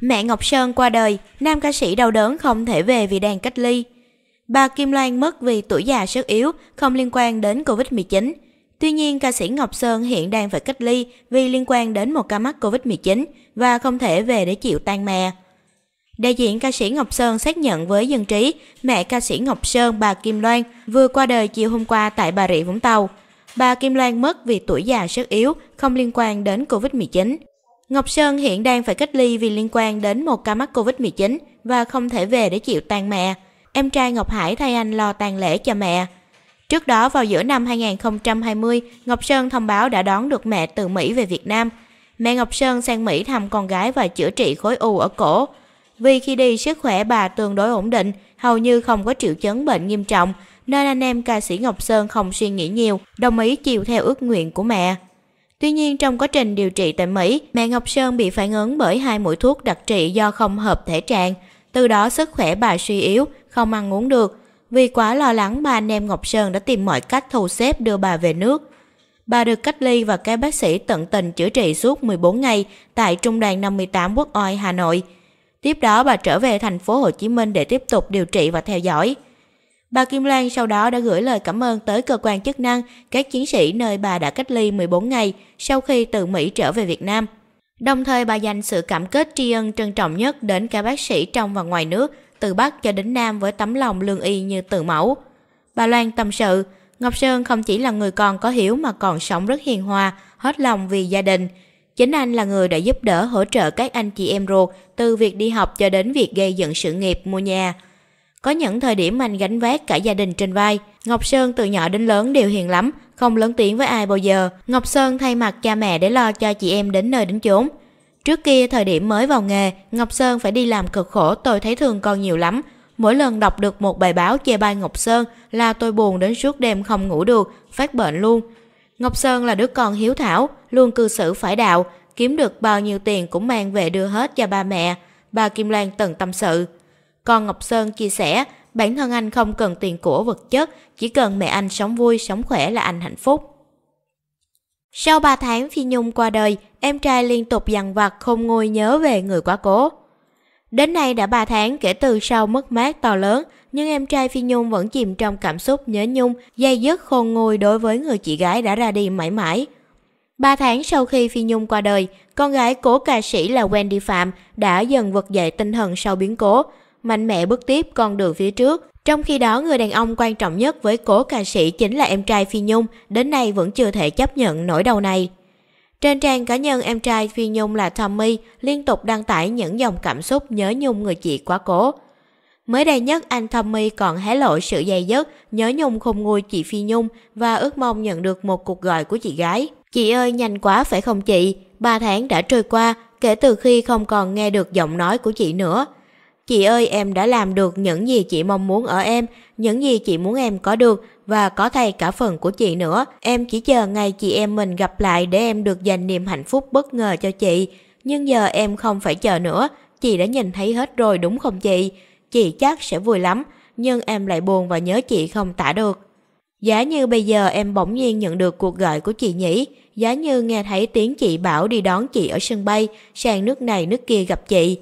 Mẹ Ngọc Sơn qua đời, nam ca sĩ đau đớn không thể về vì đang cách ly. Bà Kim Loan mất vì tuổi già sức yếu, không liên quan đến Covid-19. Tuy nhiên, ca sĩ Ngọc Sơn hiện đang phải cách ly vì liên quan đến một ca mắc Covid-19 và không thể về để chịu tan mè. Đại diện ca sĩ Ngọc Sơn xác nhận với dân trí, mẹ ca sĩ Ngọc Sơn bà Kim Loan vừa qua đời chiều hôm qua tại Bà Rịa Vũng Tàu. Bà Kim Loan mất vì tuổi già sức yếu, không liên quan đến Covid-19. Ngọc Sơn hiện đang phải cách ly vì liên quan đến một ca mắc Covid-19 và không thể về để chịu tang mẹ. Em trai Ngọc Hải thay anh lo tang lễ cho mẹ. Trước đó vào giữa năm 2020, Ngọc Sơn thông báo đã đón được mẹ từ Mỹ về Việt Nam. Mẹ Ngọc Sơn sang Mỹ thăm con gái và chữa trị khối u ở cổ. Vì khi đi sức khỏe bà tương đối ổn định, hầu như không có triệu chứng bệnh nghiêm trọng, nên anh em ca sĩ Ngọc Sơn không suy nghĩ nhiều, đồng ý chiều theo ước nguyện của mẹ. Tuy nhiên trong quá trình điều trị tại Mỹ, mẹ Ngọc Sơn bị phản ứng bởi hai mũi thuốc đặc trị do không hợp thể trạng. Từ đó sức khỏe bà suy yếu, không ăn uống được. Vì quá lo lắng ba anh em Ngọc Sơn đã tìm mọi cách thu xếp đưa bà về nước. Bà được cách ly và các bác sĩ tận tình chữa trị suốt 14 ngày tại Trung đoàn 58 Quốc Oai, Hà Nội. Tiếp đó bà trở về thành phố Hồ Chí Minh để tiếp tục điều trị và theo dõi. Bà Kim Loan sau đó đã gửi lời cảm ơn tới cơ quan chức năng, các chiến sĩ nơi bà đã cách ly 14 ngày sau khi từ Mỹ trở về Việt Nam. Đồng thời bà dành sự cảm kích tri ân trân trọng nhất đến các bác sĩ trong và ngoài nước, từ Bắc cho đến Nam với tấm lòng lương y như tự mẫu. Bà Loan tâm sự, Ngọc Sơn không chỉ là người con có hiếu mà còn sống rất hiền hòa, hết lòng vì gia đình. Chính anh là người đã giúp đỡ hỗ trợ các anh chị em ruột từ việc đi học cho đến việc gây dựng sự nghiệp mua nhà – có những thời điểm anh gánh vác cả gia đình trên vai. Ngọc Sơn từ nhỏ đến lớn đều hiền lắm, không lớn tiếng với ai bao giờ. Ngọc Sơn thay mặt cha mẹ để lo cho chị em đến nơi đến chốn. Trước kia thời điểm mới vào nghề, Ngọc Sơn phải đi làm cực khổ tôi thấy thương con nhiều lắm. Mỗi lần đọc được một bài báo chê bai Ngọc Sơn là tôi buồn đến suốt đêm không ngủ được, phát bệnh luôn. Ngọc Sơn là đứa con hiếu thảo, luôn cư xử phải đạo, kiếm được bao nhiêu tiền cũng mang về đưa hết cho ba mẹ. Bà Kim Lan từng tâm sự. Còn Ngọc Sơn chia sẻ, bản thân anh không cần tiền của vật chất, chỉ cần mẹ anh sống vui, sống khỏe là anh hạnh phúc. Sau 3 tháng Phi Nhung qua đời, em trai liên tục dằn vặt không ngồi nhớ về người quá cố. Đến nay đã 3 tháng kể từ sau mất mát to lớn, nhưng em trai Phi Nhung vẫn chìm trong cảm xúc nhớ nhung, dây dứt khôn nguôi đối với người chị gái đã ra đi mãi mãi. 3 tháng sau khi Phi Nhung qua đời, con gái cố ca sĩ là Wendy Phạm đã dần vực dậy tinh thần sau biến cố, mạnh mẽ bước tiếp con đường phía trước. Trong khi đó, người đàn ông quan trọng nhất với cố ca sĩ chính là em trai Phi Nhung, đến nay vẫn chưa thể chấp nhận nỗi đau này. Trên trang cá nhân em trai Phi Nhung là Tommy liên tục đăng tải những dòng cảm xúc nhớ Nhung người chị quá cố. Mới đây nhất, anh Tommy còn hé lộ sự dày dứt, nhớ Nhung không nguôi chị Phi Nhung và ước mong nhận được một cuộc gọi của chị gái. Chị ơi, nhanh quá phải không chị? 3 tháng đã trôi qua, kể từ khi không còn nghe được giọng nói của chị nữa. Chị ơi em đã làm được những gì chị mong muốn ở em, những gì chị muốn em có được và có thay cả phần của chị nữa. Em chỉ chờ ngày chị em mình gặp lại để em được dành niềm hạnh phúc bất ngờ cho chị. Nhưng giờ em không phải chờ nữa, chị đã nhìn thấy hết rồi đúng không chị? Chị chắc sẽ vui lắm, nhưng em lại buồn và nhớ chị không tả được. Giá như bây giờ em bỗng nhiên nhận được cuộc gọi của chị nhỉ, giá như nghe thấy tiếng chị bảo đi đón chị ở sân bay, sang nước này nước kia gặp chị.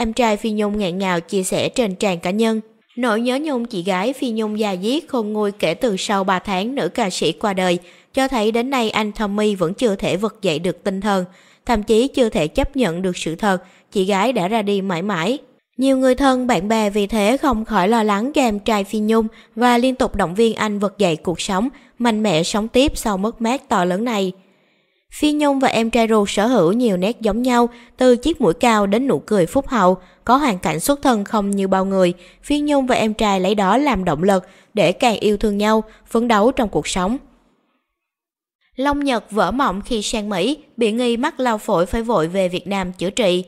Em trai Phi Nhung ngẹn ngào chia sẻ trên trang cá nhân. Nỗi nhớ nhung chị gái Phi Nhung già diết khôn nguôi kể từ sau 3 tháng nữ ca sĩ qua đời, cho thấy đến nay anh Tommy vẫn chưa thể vực dậy được tinh thần, thậm chí chưa thể chấp nhận được sự thật, chị gái đã ra đi mãi mãi. Nhiều người thân, bạn bè vì thế không khỏi lo lắng cho em trai Phi Nhung và liên tục động viên anh vực dậy cuộc sống, mạnh mẽ sống tiếp sau mất mát to lớn này. Phi Nhung và em trai ruột sở hữu nhiều nét giống nhau, từ chiếc mũi cao đến nụ cười phúc hậu, có hoàn cảnh xuất thân không như bao người. Phi Nhung và em trai lấy đó làm động lực để càng yêu thương nhau, phấn đấu trong cuộc sống. Long Nhật vỡ mộng khi sang Mỹ, bị nghi mắc lao phổi phải vội về Việt Nam chữa trị.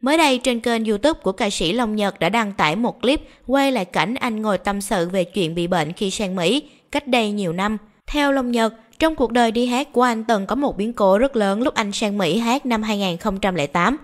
Mới đây trên kênh youtube của ca sĩ Long Nhật đã đăng tải một clip quay lại cảnh anh ngồi tâm sự về chuyện bị bệnh khi sang Mỹ, cách đây nhiều năm. Theo Long Nhật, trong cuộc đời đi hát của anh từng có một biến cố rất lớn lúc anh sang Mỹ hát năm 2008.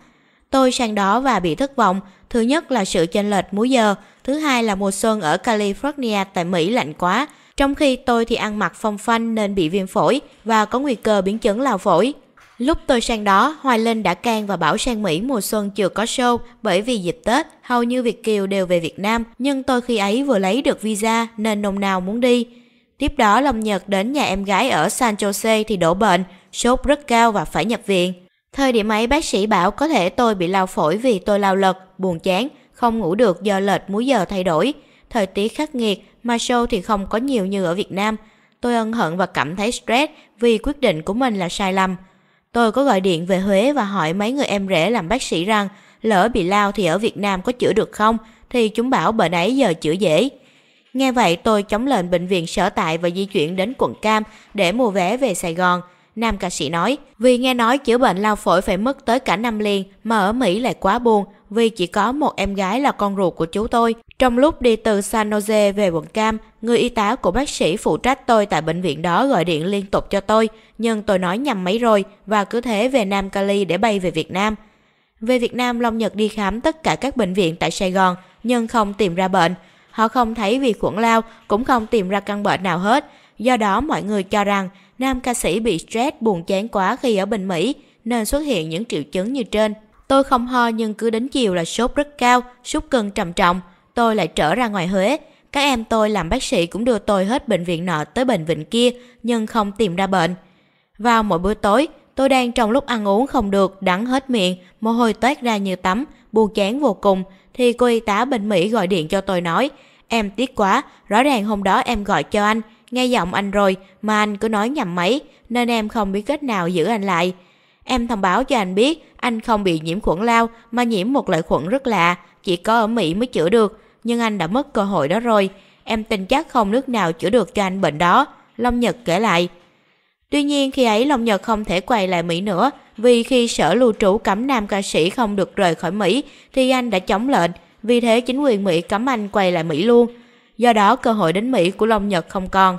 Tôi sang đó và bị thất vọng. Thứ nhất là sự chênh lệch múi giờ, thứ hai là mùa xuân ở California tại Mỹ lạnh quá, trong khi tôi thì ăn mặc phong phanh nên bị viêm phổi và có nguy cơ biến chứng lao phổi. Lúc tôi sang đó, Hoài Linh đã can và bảo sang Mỹ mùa xuân chưa có show bởi vì dịp Tết, hầu như Việt Kiều đều về Việt Nam, nhưng tôi khi ấy vừa lấy được visa nên nồng nào muốn đi. Tiếp đó Long Nhật đến nhà em gái ở San Jose thì đổ bệnh, sốt rất cao và phải nhập viện. Thời điểm ấy bác sĩ bảo có thể tôi bị lao phổi vì tôi lao lật, buồn chán, không ngủ được do lệch múi giờ thay đổi. Thời tiết khắc nghiệt mà show thì không có nhiều như ở Việt Nam. Tôi ân hận và cảm thấy stress vì quyết định của mình là sai lầm. Tôi có gọi điện về Huế và hỏi mấy người em rể làm bác sĩ rằng lỡ bị lao thì ở Việt Nam có chữa được không? Thì chúng bảo bệnh ấy giờ chữa dễ. Nghe vậy tôi chống lệnh bệnh viện sở tại và di chuyển đến quận Cam để mua vé về Sài Gòn. Nam ca sĩ nói, vì nghe nói chữa bệnh lao phổi phải mất tới cả năm liền mà ở Mỹ lại quá buồn vì chỉ có một em gái là con ruột của chú tôi. Trong lúc đi từ San Jose về quận Cam, người y tá của bác sĩ phụ trách tôi tại bệnh viện đó gọi điện liên tục cho tôi, nhưng tôi nói nhầm mấy rồi và cứ thế về Nam Cali để bay về Việt Nam. Về Việt Nam, Long Nhật đi khám tất cả các bệnh viện tại Sài Gòn nhưng không tìm ra bệnh. Họ không thấy vì khuẩn lao, cũng không tìm ra căn bệnh nào hết. Do đó mọi người cho rằng nam ca sĩ bị stress buồn chán quá khi ở bên Mỹ nên xuất hiện những triệu chứng như trên. Tôi không ho nhưng cứ đến chiều là sốt rất cao, sút cân trầm trọng. Tôi lại trở ra ngoài Huế. Các em tôi làm bác sĩ cũng đưa tôi hết bệnh viện nọ tới bệnh viện kia nhưng không tìm ra bệnh. Vào mỗi buổi tối, tôi đang trong lúc ăn uống không được, đắng hết miệng, mồ hôi toát ra như tắm, buồn chán vô cùng, thì cô y tá bên Mỹ gọi điện cho tôi nói Em tiếc quá, rõ ràng hôm đó em gọi cho anh, nghe giọng anh rồi mà anh cứ nói nhầm máy nên em không biết cách nào giữ anh lại. Em thông báo cho anh biết anh không bị nhiễm khuẩn lao mà nhiễm một loại khuẩn rất lạ, chỉ có ở Mỹ mới chữa được, nhưng anh đã mất cơ hội đó rồi. Em tin chắc không nước nào chữa được cho anh bệnh đó. Long Nhật kể lại, Tuy nhiên khi ấy Long Nhật không thể quay lại Mỹ nữa vì khi sở lưu trú cấm nam ca sĩ không được rời khỏi Mỹ thì anh đã chống lệnh, vì thế chính quyền Mỹ cấm anh quay lại Mỹ luôn. Do đó cơ hội đến Mỹ của Long Nhật không còn.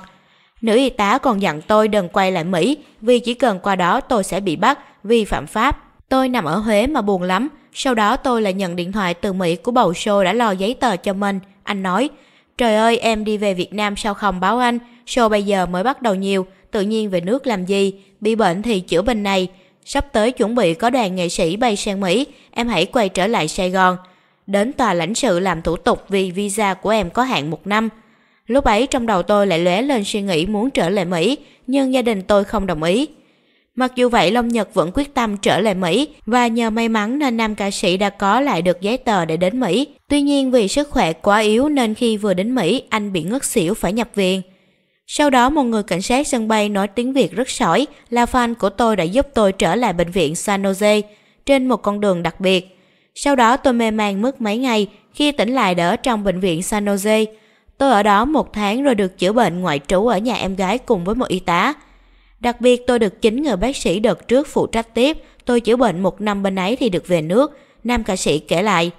Nữ y tá còn dặn tôi đừng quay lại Mỹ vì chỉ cần qua đó tôi sẽ bị bắt vì phạm pháp. Tôi nằm ở Huế mà buồn lắm. Sau đó tôi lại nhận điện thoại từ Mỹ của bầu show đã lo giấy tờ cho mình. Anh nói, trời ơi em đi về Việt Nam sao không báo anh, show bây giờ mới bắt đầu nhiều tự nhiên về nước làm gì, bị bệnh thì chữa bệnh này. Sắp tới chuẩn bị có đoàn nghệ sĩ bay sang Mỹ, em hãy quay trở lại Sài Gòn. Đến tòa lãnh sự làm thủ tục vì visa của em có hạn một năm. Lúc ấy trong đầu tôi lại lóe lên suy nghĩ muốn trở lại Mỹ, nhưng gia đình tôi không đồng ý. Mặc dù vậy Long Nhật vẫn quyết tâm trở lại Mỹ và nhờ may mắn nên nam ca sĩ đã có lại được giấy tờ để đến Mỹ. Tuy nhiên vì sức khỏe quá yếu nên khi vừa đến Mỹ anh bị ngất xỉu phải nhập viện. Sau đó một người cảnh sát sân bay nói tiếng Việt rất sỏi là fan của tôi đã giúp tôi trở lại bệnh viện San Jose trên một con đường đặc biệt. Sau đó tôi mê man mất mấy ngày khi tỉnh lại đỡ trong bệnh viện San Jose. Tôi ở đó một tháng rồi được chữa bệnh ngoại trú ở nhà em gái cùng với một y tá. Đặc biệt tôi được chính người bác sĩ đợt trước phụ trách tiếp, tôi chữa bệnh một năm bên ấy thì được về nước, nam ca sĩ kể lại.